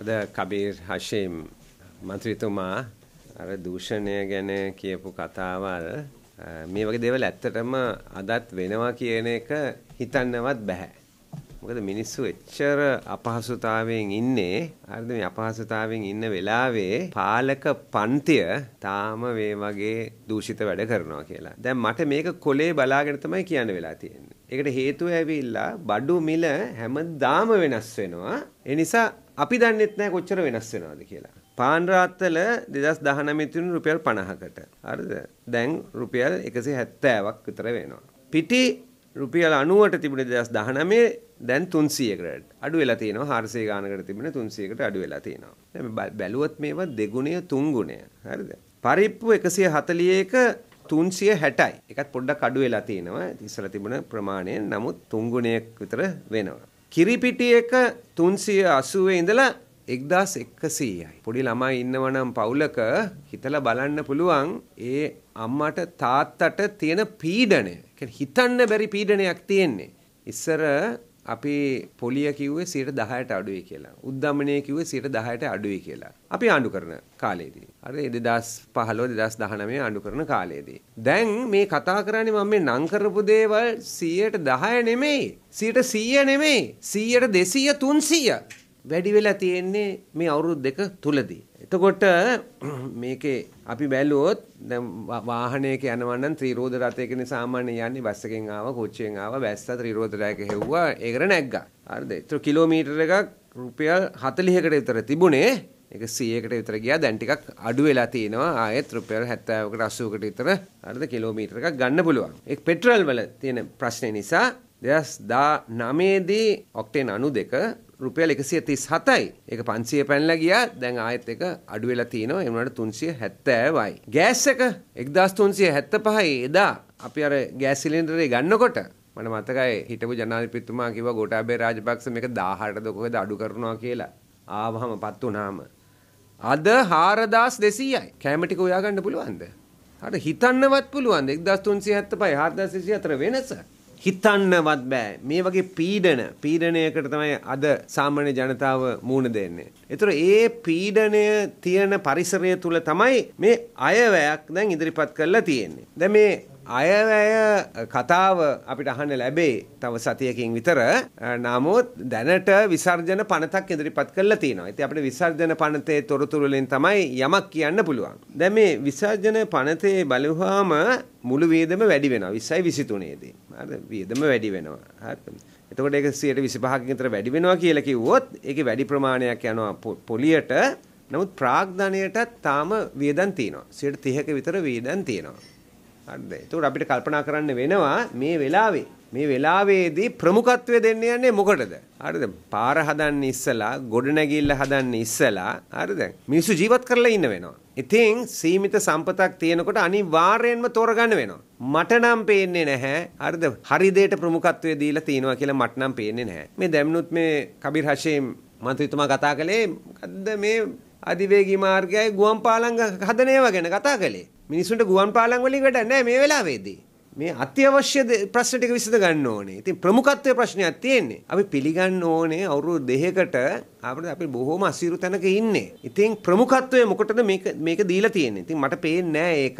අද කබීර් හෂීම් මන්ත්‍රීතුමා අර දූෂණය ගැන කියපු කතාවල් මේ වගේ දේවල් ඇත්තටම අදත් වෙනවා කියන එක හිතන්නවත් බෑ. මොකද මිනිස්සු එච්චර අපහසුතාවයෙන් ඉන්නේ හරිද මේ අපහසුතාවයෙන් ඉන්න වෙලාවේ පාලක පන්තිය තාම මේ වගේ දූෂිත වැඩ කරනවා කියලා. දැන් මට මේක කොලේ බලාගෙන තමයි කියන්න වෙලා තියෙන්නේ. ඒකට හේතුව ඇවිල්ලා බඩු මිල හැමදාම වෙනස් වෙනවා. ඒ නිසා අපි දන්නෙත් නෑ කොච්චර වෙනස් වෙනවද කියලා. පාන් රාත්තල 2019 තුන රුපියල් 50කට. හරිද? දැන් රුපියල් 170ක් විතර වෙනවා. පිටි රුපියල් 90ට තිබුණේ 2019 දැන් 300කට අඩු වෙලා තියෙනවා 400 ගානකට තිබුණේ 300කට අඩු වෙලා තියෙනවා. දැන් බැලුවත් මේවා දෙගුණය තුන්ගුණය. හරිද? පරිප්පු 141ක 360යි. ඒකත් පොඩ්ඩක් අඩු වෙලා තියෙනවා. ඉස්සලා තිබුණ ප්‍රමාණයෙන්. නමුත් තුන්ගුණයක් විතර වෙනවා. කිරිපිටියක 380 ඉඳලා 1100යි. පොඩි ළමයි ඉන්නවනම් පවුලක හිතලා බලන්න පුළුවන් ඒ අම්මට තාත්තට තියෙන පීඩනය. හිතන්න බැරි පීඩනයක් තියෙන්නේ. ඉස්සර අපේ පොලිය කිව්වේ 10%ට අඩුයි කියලා. උද්දමනය කිව්වේ 10%ට අඩුයි කියලා. අපි ආණ්ඩු කරන කාලේදී. අර 2015 2019 ආණ්ඩු කරන කාලේදී. දැන් මේ කතා කරන්නේ මම මේ නම් කරපු දේවල් 110 නෙමෙයි. 100 නෙමෙයි. 100 200 300. වැඩි වෙලා තියෙන්නේ මේ අවුරුදු දෙක තුලදී. එතකොට මේකේ අපි බැලුවොත් දැන් වාහනයක යනවා නම් ත්‍රිරෝද රථයකනේ සාමාන්‍ය යන්නේ බස් එකෙන් ආවා කෝච්චියෙන් ආවා බැස්සා ත්‍රිරෝද රථයක හෙව්වා ඒකට නැග්ගා. හරිද? ඒතර කිලෝමීටර එකක් රුපියල් 40කට විතර තිබුණේ. ඒක 100කට විතර ගියා. දැන් ටිකක් අඩු වෙලා තියෙනවා. ආයෙත් රුපියල් 70කට 80කට විතර හරිද කිලෝමීටර එකක් ගන්න පුළුවන්. ඒක පෙට්‍රල් වල තියෙන ප්‍රශ්නේ නිසා 2019 දී ඔක්ටේන් 92 රුපියල් 137යි. ඒක 500 පැනලා ගියා. දැන් ආයෙත් ඒක අඩු වෙලා තියෙනවා. ඒ වුණාට 370යි. ගෑස් එක 1375යි එදා අපි අර ගෑස් සිලින්ඩරේ ගන්නකොට මට මතකයි හිටපු ජනාධිපතිතුමා කිව්වා ගෝඨාභය රාජපක්ෂ මේක 1800ද කොහෙද අඩු කරනවා කියලා. ආවහම පත් වුණාම අද 4200යි. කැම ටික හොයාගන්න පුළුවන්ද? අර හිතන්නවත් පුළුවන්ද 1375 4204 වෙනස? හිතන්නවත් බෑ මේ වගේ පීඩන පීඩනයකට තමයි අද සාමාන්‍ය ජනතාව මුණ දෙන්නේ. ඒතර ඒ පීඩනය තියෙන පරිසරය තුල තමයි මේ අයවැයක් දැන් ඉදිරිපත් කරලා තියෙන්නේ. දැන් මේ අයවැය කතාව අපිට අහන්න ලැබේ තව සතියකින් විතර. නමුත් දැනට විසර්ජන පනතක් ඉදිරිපත් කරලා තියෙනවා. ඉතින් අපිට විසර්ජන පනතේ තොරතුරු වලින් තමයි යමක් කියන්න පුළුවන්. දැන් මේ විසර්ජන පනතේ බලුවාම මුළු වේදම වැඩි වෙනවා 20යි 23 දී. හරිද? වේදම වැඩි වෙනවා. හරිද? එතකොට ඒක 125කින් විතර වැඩි වෙනවා කියලා කිව්වොත් ඒකේ වැඩි ප්‍රමාණයක් යනවා පොලියට. නමුත් ප්‍රාග්ධනයටත් තාම වේදන් තියෙනවා. 130ක විතර වේදන් තියෙනවා. හරිද? එතකොට අපිට කල්පනා කරන්න වෙනවා මේ වෙලාවේ මේ වෙලාවේදී ප්‍රමුඛත්වය දෙන්න යන්නේ මොකටද? හරිද? පාර හදන්න ඉස්සලා, ගොඩනැගිල්ල හදන්න ඉස්සලා, හරිද? මිනිස්සු ජීවත් කරලා ඉන්න වෙනවා. ඉතින් සීමිත සම්පතක් තියෙනකොට අනිවාර්යයෙන්ම තෝරගන්න වෙනවා. මට නම් පේන්නේ නැහැ. හරිද? හරි දෙයට ප්‍රමුඛත්වය දීලා තියනවා කියලා මට නම් පේන්නේ නැහැ. මේ දැම්නුත් මේ කබිර් හෂේම් මන්ත්‍රීතුමා කතා කළේ මොකද්ද මේ අධිවේගී මාර්ගයයි ගුවන් පාලංග හදන ඒවා ගැන කතා කළේ. මිනිස්සුන්ට ගුවන් පාලම් වලින් වැඩක් නැහැ මේ වෙලාවේදී. මේ අත්‍යවශ්‍ය ප්‍රශ්න ටික විසඳ ගන්න ඕනේ. ඉතින් ප්‍රමුඛත්වයේ ප්‍රශ්නයක් තියෙන්නේ. අපි පිළිගන්න ඕනේ අවුරුදු දෙකකට අපිට අපි බොහොම අසීරු තැනක ඉන්නේ. ඉතින් ප්‍රමුඛත්වය මොකටද මේක මේක දීලා තියෙන්නේ. ඉතින් මට පේන්නේ නැහැ ඒක.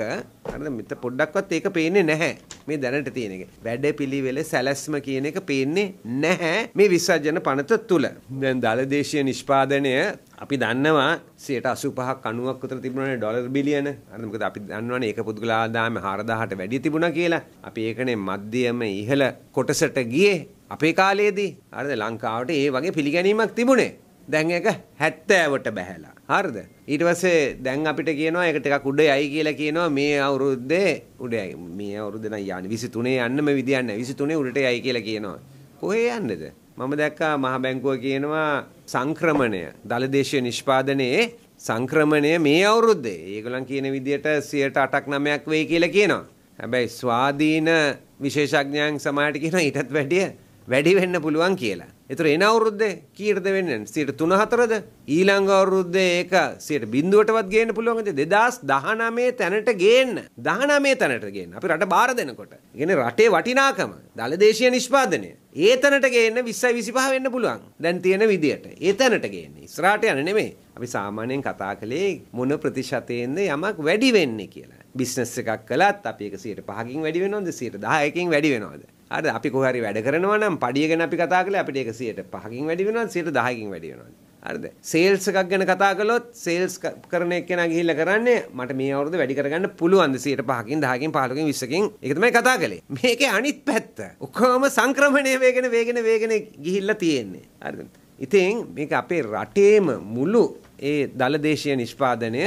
හරිද? මෙත පොඩ්ඩක්වත් ඒක පේන්නේ නැහැ. මේ දැනට තියෙන එක. වැඩපිළිවෙල සැලැස්ම කියන එක පේන්නේ නැහැ මේ විසර්ජන පනත තුල. දැන් දලදේශීය නිෂ්පාදනය අපි දන්නවා 85ක් 90ක් විතර තිබුණානේ ඩොලර් බිලියන. හරිද? මොකද අපි දන්නවනේ ඒක පුද්ගල ආදායම 4000ට වැඩි තිබුණා කියලා. අපි ඒකනේ මධ්‍යම ඉහළ කොටසට ගියේ. අපේ කාලයේදී හරිද ලංකාවට ඒ වගේ පිළිගැනීමක් තිබුණේ. දැන් ඒක 70ට බැහැලා. හරිද? ඊට පස්සේ දැන් අපිට කියනවා ඒක ටිකක් උඩ යයි කියලා කියනවා මේ අවුරුද්දේ උඩ යයි. මේ අවුරුද්ද නම් යන්නේ 23 යන්නම විදියක් නැහැ. 23 උඩට යයි කියලා කියනවා. කොහේ යන්නේද? මම දැක්කා මහ බැංකුව කියනවා සංක්‍රමණය දලදේශීය නිෂ්පාදනයේ සංක්‍රමණය මේ අවුරුද්දේ. ඒගොල්ලන් කියන විදියට 8ක් 9ක් වෙයි කියලා කියනවා. හැබැයි ස්වාධීන විශේෂඥයන් සමාජයට කියනවා ඊටත් වැඩිය වැඩි වෙන්න පුළුවන් කියලා. එතකොට එන අවුරුද්දේ කීයටද වෙන්නේ? 103.4ද? ඊළඟ අවුරුද්දේ ඒක 0.0ටවත් ගේන්න පුළුවන්ද? 2019 තැනට ගේන්න. 19 තැනට ගේන්න. අපි රට බාර දෙනකොට. කියන්නේ රටේ වටිනාකම, දලදේශීය නිෂ්පාදනය. ඒ තැනට ගේන්න 20 25 වෙන්න පුළුවන්. දැන් තියෙන විදියට. ඒ තැනට ගේන්නේ. ඉස්සරහට යන්නේ නෙමෙයි. අපි සාමාන්‍යයෙන් කතා කළේ මොන ප්‍රතිශතයෙන්ද යමක් වැඩි වෙන්නේ කියලා. බිස්නස් එකක් කළත් අපි ඒක 105කින් වැඩි වෙනවද? 110කින් වැඩි වෙනවද? හරි අපි කොහරි වැඩ කරනවා නම් පඩිය ගැන අපි කතා කළේ අපිට ඒක 105කින් වැඩි වෙනවා 110කින් වැඩි වෙනවා. හරිද? සේල්ස් එකක් ගැන කතා කළොත් සේල්ස් කරන එක්කෙනා ගිහිල්ලා කරන්නේ මට මේ අවුරුද්ද වැඩි කරගන්න පුළුවන්ද 105කින් 10කින් 15කින් 20කින් ඒක තමයි කතා කළේ. මේකේ අනිත් පැත්ත. ඔක්කොම සංක්‍රමණය වේගෙන වේගෙන වේගෙන ගිහිල්ලා තියෙන්නේ. හරිද? ඉතින් මේක අපේ රටේම මුළු ඒ දලදේශීය නිෂ්පාදනය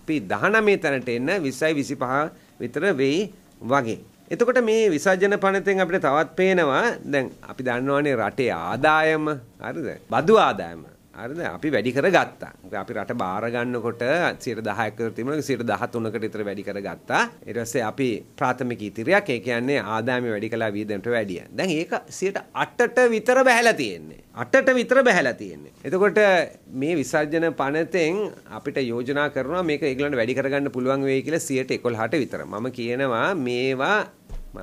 අපි 19 තැනට එන්න 20 25 විතර වෙයි වගේ. එතකොට මේ විසර්ජන පනතෙන් අපිට තවත් පේනවා දැන් අපි දන්නවනේ රටේ ආදායම හරිද? බදු ආදායම හරිද අපි වැඩි කරගත්තා. අපි රට බාර ගන්නකොට 10%ක විතර තිබුණා 13කට විතර වැඩි කරගත්තා. ඊට පස්සේ අපි ප්‍රාථමික ඉතිරියක් ඒ කියන්නේ ආදායම වැඩි කළා වීදනට වැඩිය. දැන් ඒක 8ට විතර බහැලා තියෙන්නේ. 8ට විතර බහැලා තියෙන්නේ. එතකොට මේ විසර්ජන පනතෙන් අපිට යෝජනා කරනවා මේක ඒගොල්ලන්ට වැඩි කරගන්න පුළුවන් වෙයි කියලා 111ට විතර. මම කියනවා මේවා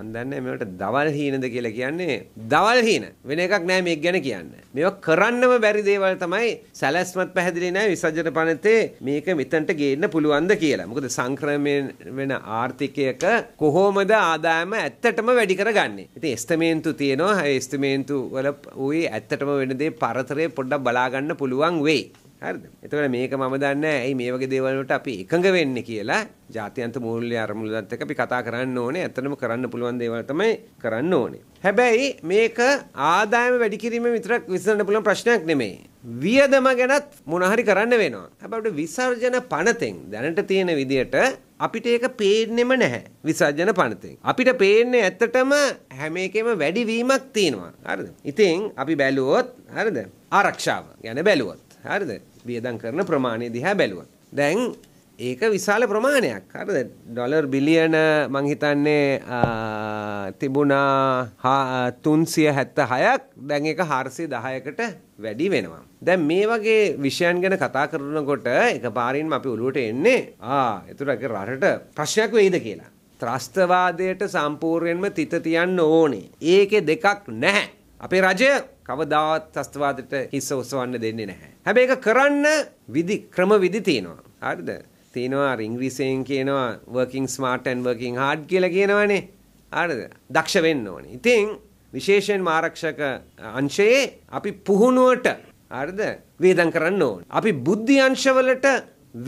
මන් දන්නේ මේවට දවල් හීනද කියලා කියන්නේ දවල් හීන වෙන එකක් නෑ මේක ගැන කියන්න. මේවා කරන්නම බැරි දේවල් තමයි සැලැස්මත් පැහැදිලි නෑ විසර්ජන පනතේ මේක මෙතනට ගේන්න පුළුවන්ද කියලා. මොකද සංක්‍රමණය වෙන ආර්ථිකයක කොහොමද ආදායම ඇත්තටම වැඩි කරගන්නේ. ඉතින් එස්ටිමේන්තු තියෙනවා. ඒ එස්ටිමේන්තු වල ওই ඇත්තටම වෙන දේ පරතරය පොඩ්ඩක් බලා ගන්න පුළුවන් වෙයි. හරිද? එතකොට මේක මම දන්නේ නැහැ. ඇයි මේ වගේ දේවල් වලට අපි එකඟ වෙන්නේ කියලා ජාත්‍යන්ත මූල්‍ය අරමුළුවත් එක්ක අපි කතා කරන්න ඕනේ. ඇත්තටම කරන්න පුළුවන් දේවල් තමයි කරන්න ඕනේ. හැබැයි මේක ආදායම වැඩි කිරීම විතරක් විසඳන්න පුළුවන් ප්‍රශ්නයක් නෙමෙයි. වියදම ගැනත් මොන හරි කරන්න වෙනවා. හැබැයි විසර්ජන පනතෙන් දැනට තියෙන විදියට අපිට ඒක පේන්නෙම නැහැ විසර්ජන පනතෙන්. අපිට පේන්නේ ඇත්තටම හැම එකෙම වැඩිවීමක් තියෙනවා. හරිද? ඉතින් අපි බැලුවොත් හරිද? ආරක්ෂාව ගැන බැලුවොත් හරිද? වියදම් කරන ප්‍රමාණය දිහා බැලුවා. දැන් ඒක විශාල ප්‍රමාණයක්. හරිද? ඩොලර් බිලියන මං හිතන්නේ තිබුණා 376ක් දැන් ඒක 410කට වැඩි වෙනවා. දැන් මේ වගේ විෂයන් ගැන කතා කරනකොට එකපාරින්ම අපි ඔලුවට එන්නේ ආ ඒතරගේ රටට ප්‍රශ්නයක් වෙයිද කියලා. ත්‍රස්තවාදයට සම්පූර්ණයෙන්ම තිත තියන්න ඕනේ. ඒකේ දෙකක් නැහැ. අපේ රජය කවදාවත් ත්‍රස්තවාදයට හිස්ස ඔසවන්න දෙන්නේ නැහැ. හැබැයි ඒක කරන්න විදි ක්‍රම විදි තියෙනවා හරිද තියෙනවා අර ඉංග්‍රීසියෙන් කියනවා working smart and working hard කියලා කියනවනේ හරිද දක්ෂ වෙන්න ඕනේ ඉතින් විශේෂයෙන්ම ආරක්ෂක අංශයේ අපි පුහුණුවට හරිද වේදම් කරන්න ඕනේ. අපි බුද්ධි අංශවලට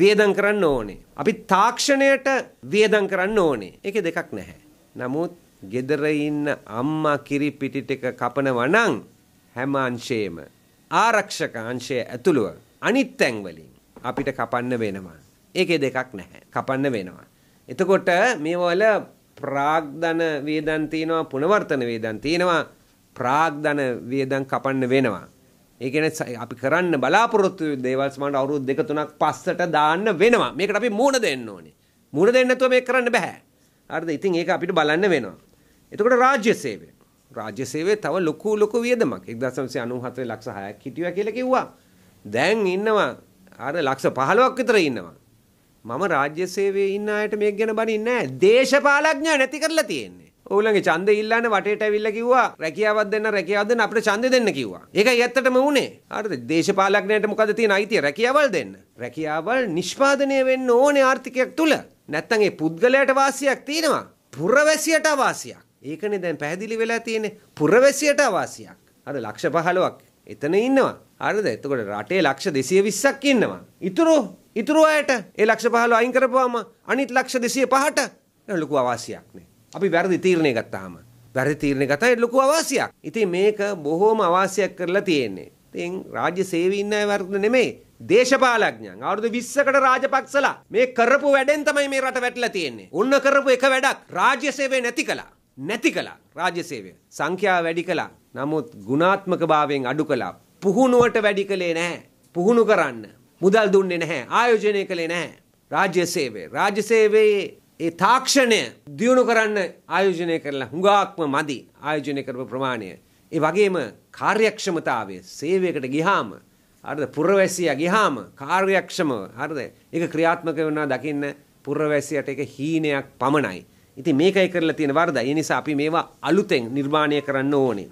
වේදම් කරන්න ඕනේ. අපි තාක්ෂණයට වේදම් කරන්න ඕනේ. ඒකේ දෙකක් නැහැ. නමුත් gedara ඉන්න අම්මා කිරි පිටි ටික කපනවා නම් හැම අංශේම ආරක්ෂක අංශය ඇතුළුව අනිත් තැන්වලින් අපිට කපන්න වෙනවා. ඒකේ දෙකක් නැහැ. කපන්න වෙනවා. එතකොට මේවල ප්‍රාග්ධන වේදන් තියෙනවා පුනවර්තන වේදන් තියෙනවා ප්‍රාග්ධන වේදන් කපන්න වෙනවා. ඒ කියන්නේ අපි කරන්න බලාපොරොත්තු දේවල් සමහරවිට අවුරුදු දෙක තුනක් පස්සට දාන්න වෙනවා. මේකට අපි මූණ දෙන්න ඕනේ. මූණ දෙන්න නැතුව මේක කරන්න බෑ. හරිද? ඉතින් ඒක අපිට බලන්න වෙනවා. එතකොට රාජ්‍ය සේවය රාජ්‍ය සේවයේ තව ලොකු ලොකු වියදමක් 1994 ලක්ෂ 6ක් හිටියා කියලා කිව්වා. දැන් ඉන්නවා අර ලක්ෂ 15ක් විතර ඉන්නවා. මම රාජ්‍ය සේවයේ ඉන්න අයට මේක ගැන බනින්නේ නැහැ. දේශපාලඥය නැති කරලා තියෙන්නේ. ඔවුලගේ ඡන්දෙ ඉල්ලන්නේ වටේට ඇවිල්ලා කිව්වා රැකියාවක් දෙන්න රැකියාවක් දෙන්න අපිට ඡන්දෙ දෙන්න කිව්වා. ඒකයි ඇත්තටම උනේ. හරිද? දේශපාලඥයට මොකද තියෙන අයිතිය? රැකියාවල් දෙන්න. රැකියාවල් නිෂ්පාදනය වෙන්න ඕනේ ආර්ථිකයක් තුල. නැත්තම් ඒ පුද්ගලයාට වාසියක් තියෙනවා. පුරවැසියට වාසියක්. ඒකනේ දැන් පැහැදිලි වෙලා තියෙන්නේ පුරවැසියට අවාසියක්. අර ලක්ෂ 15ක් එතන ඉන්නවා. හරිද? එතකොට රටේ ලක්ෂ 220ක් ඉන්නවා. ඉතුරු ඉතුරු අයට ඒ ලක්ෂ 15 අයින් කරපුවාම අනිත් ලක්ෂ 205ට ලොකු අවාසියක් නේ. අපි වැරදි තීරණය ගත්තාම. වැරදි තීරණය ගත්තා ලොකු අවාසියක්. ඉතින් මේක බොහොම අවාසියක් කරලා තියෙන්නේ. ඉතින් රාජ්‍ය සේවී ඉන්න අය වර්ග නෙමෙයි දේශපාලඥයන් අවුරුදු 20කට රාජපක්ෂලා මේ කරපු වැඩෙන් තමයි මේ රට වැටලා තියෙන්නේ. උන්න කරපු එක වැඩක් රාජ්‍ය සේවය නැති කළා. නැති කළා රාජ්‍ය සේවය. සංඛ්‍යාව වැඩි කළා. නමුත් ගුණාත්මකභාවයෙන් අඩු කළා. පුහුණුවට වැඩි කළේ නැහැ. පුහුණු කරන්න. මුදල් දුන්නේ නැහැ. ආයෝජනය කළේ නැහැ. රාජ්‍ය සේවය. රාජ්‍ය සේවයේ ඒ තාක්ෂණය දියුණු කරන්න ආයෝජනය කරලා හුඟාක්ම මදි. ආයෝජනය කරපු ප්‍රමාණය. ඒ වගේම කාර්යක්ෂමතාවය සේවයකට ගිහාම හරිද පුරවැසියා ගිහාම කාර්යක්ෂමව හරිද ඒක ක්‍රියාත්මක වෙනවා දකින්න පුරවැසියාට ඒක හීනයක් පමණයි ඉතින් මේකයි කරලා තියෙන වරද. ඒ නිසා අපි මේවා අලුතෙන් නිර්මාණය කරන්න ඕනේ.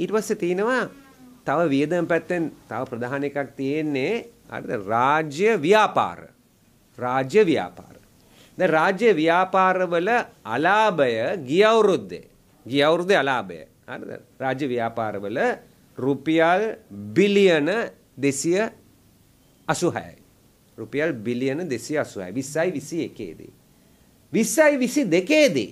ඊට පස්සේ තියෙනවා තව වියදම් පැත්තෙන් තව ප්‍රධාන එකක් තියෙන්නේ හරිද? රාජ්‍ය ව්‍යාපාර. රාජ්‍ය ව්‍යාපාර. දැන් රාජ්‍ය ව්‍යාපාරවල අලාභය ගිය අවුරුද්දේ. ගිය අවුරුද්දේ අලාභය. හරිද? රාජ්‍ය ව්‍යාපාරවල රුපියල් බිලියන 286යි. රුපියල් බිලියන 286යි 20යි 21 දී. 20යි 22 දී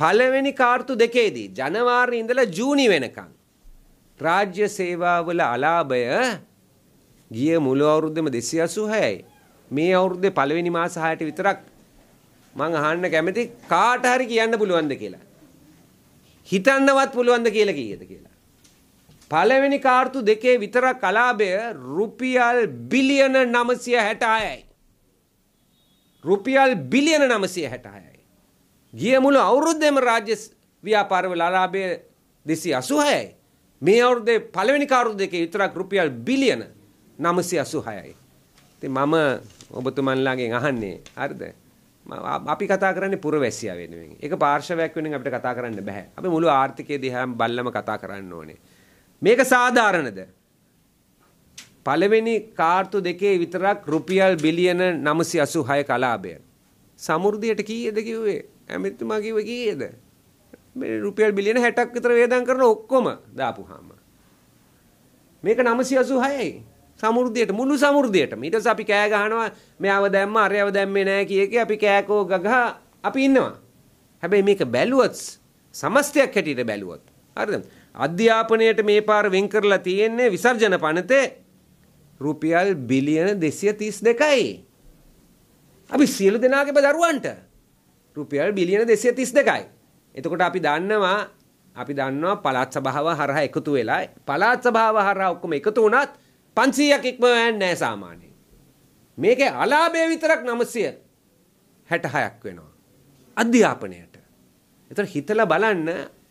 පළවෙනි කාර්තු දෙකේදී ජනවාරි ඉඳලා ජූනි වෙනකන් රාජ්‍ය සේවාවල අලාභය ගිය මුල අවුරුද්දේම 286යි. මේ අවුරුද්දේ පළවෙනි මාස 6ට විතරක් මං අහන්න කැමති කාට හරි කියන්න පුළුවන්ද කියලා. හිතන්නවත් පුළුවන්ද කියලා කීයද කියලා. පළවෙනි කාර්තු දෙකේ විතරක් අලාභය රුපියල් බිලියන 966යි. රුපියල් බිලියන 966යි. ගිය මුළු අවුරුද්දේම රාජ්‍ය ව්‍යාපාරවල ලාභය 286යි. මේ අවුරුද්දේ පළවෙනි කාරුද්දේකේ විතරක් රුපියල් බිලියන 986යි. ඉතින් මම ඔබතුමන්ලාගෙන් අහන්නේ හරිද? අපි කතා කරන්නේ පුරවැසියා වෙනුවෙන්. ඒක පාර්ශවයක් වෙනුවෙන් අපිට කතා කරන්න බෑ. අපි මුළු ආර්ථිකයේ දිහා බල්ලම කතා කරන්න ඕනේ. මේක සාධාරණද? පළවෙනි කාර්තු දෙකේ විතරක් රුපියල් බිලියන 986 කලාභය. සමෘද්ධියට කීයද කිව්වේ? ඇමතිතුමා කිව්වේ කීයද? මේ රුපියල් බිලියන 60ක් විතර වේදම් කරන ඔක්කොම දාපුවාම. මේක 986යි. සමෘද්ධියට මුළු සමෘද්ධියට. ඊට පස්සේ අපි කෑ ගහනවා මෙයව දැම්ම අරයව දැම්මේ නැහැ කිය එක අපි කෑකෝ ගගහ අපි ඉන්නවා. හැබැයි මේක බැලුවොත් සමස්තයක් හැටියට බැලුවොත් හරිද? අධ්‍යාපනයට මේ පාර වෙන් කරලා තියෙන්නේ විසර්ජන පනතේ රුපියල් බිලියන 232යි. අපි සියලු දෙනාගේම දරුවන්ට රුපියල් බිලියන 232යි. එතකොට අපි දන්නවා අපි දන්නවා පළාත් සභාව හරහා එකතු වෙලා පළාත් සභාව හරහා ඔක්කොම එකතු වුණත් 500ක් ඉක්ම වෙන්නේ නැහැ සාමාන්‍යයෙන්. මේකේ අලාභය විතරක් 966ක් වෙනවා. අධ්‍යාපනයට. ඒතර හිතලා බලන්න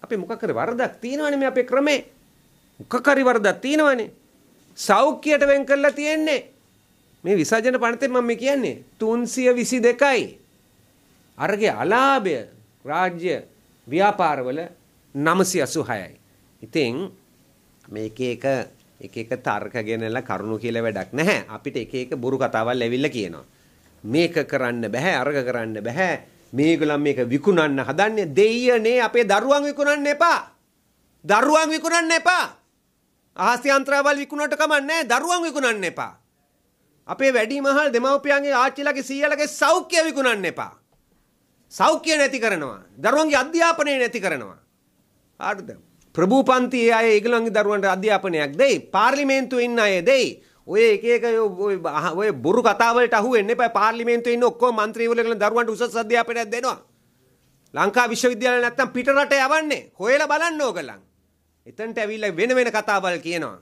අපි මොකක් හරි වරදක් තියෙනවනේ මේ අපේ ක්‍රමේ. මොකක් හරි වරදක් තියෙනවනේ. සෞඛ්‍යයට වෙන් කරලා තියෙන්නේ. මේ විසර්ජන පනතේ මම මේ කියන්නේ 322යි. අරගේ අලාභය රාජ්‍ය ව්‍යාපාරවල 986යි. ඉතින් මේක එක එක එක තර්ක ගෙනලා කරුණු කියලා වැඩක් නැහැ. අපිට එක එක බොරු කතාවල් ඇවිල්ලා කියනවා. මේක කරන්න බෑ, අරග කරන්න බෑ. මේගොල්ලන් මේක විකුණන්න හදන්නේ දෙයියනේ අපේ දරුවන් විකුණන්න එපා. දරුවන් විකුණන්න එපා. ආහස්‍යන්ත්‍රාවල් විකුණට කමන්නේ දරුවන් විකුණන්න එපා. අපේ වැඩිමහල් දෙමව්පියන්ගේ ආච්චිලගේ සීයලගේ සෞඛ්‍ය විකුණන්න එපා. සෞඛ්‍ය නැති කරනවා. දරුවන්ගේ අධ්‍යාපනය නැති කරනවා. ආඩද ප්‍රභූපන්ති අය ඒගොල්ලන්ගේ දරුවන්ට අධ්‍යාපනයක් දෙයි. පාර්ලිමේන්තුවේ ඉන්න අය දෙයි. ඔය එක එක ඔය බොරු කතා වලට අහු වෙන්න එපා. පාර්ලිමේන්තුවේ ඉන්න ඔක්කොම മന്ത്രിවරුලගෙන දරුවන්ට උසස් අධ්‍යාපනයක් දෙනවා. ලංකා විශ්වවිද්‍යාල නැත්තම් පිට රට යවන්නේ. හොයලා බලන්න ඕගලන්. එතනට ඇවිල්ලා වෙන වෙන කතාවල් කියනවා.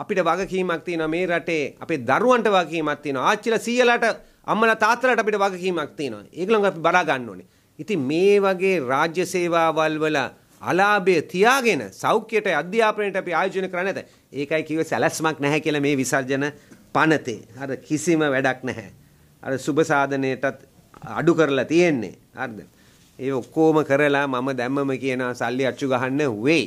අපිට වගකීමක් තියෙනවා මේ රටේ අපේ දරුවන්ට වගකීමක් තියෙනවා. ආච්චිලා සීයලාට අම්මලා තාත්තලාට අපිට වගකීමක් තියෙනවා. ඒගොල්ලෝ අපි බලා ගන්න ඕනේ. ඉතින් මේ වගේ රාජ්‍ය සේවාවල් වල අලාභය තියාගෙන සෞඛ්‍යයට අධ්‍යාපනයට අපි ආයෝජන කරන්නේ නැත. ඒකයි කිව්වේ සැලැස්මක් නැහැ කියලා මේ විසර්ජන පනතේ. අර කිසිම වැඩක් නැහැ. අර සුබ සාධනයටත් අඩු කරලා තියෙන්නේ. හරිද? ඒ ඔක්කොම කරලා මම දැම්මම කියනවා සල්ලි අච්චු ගහන්න වෙයි.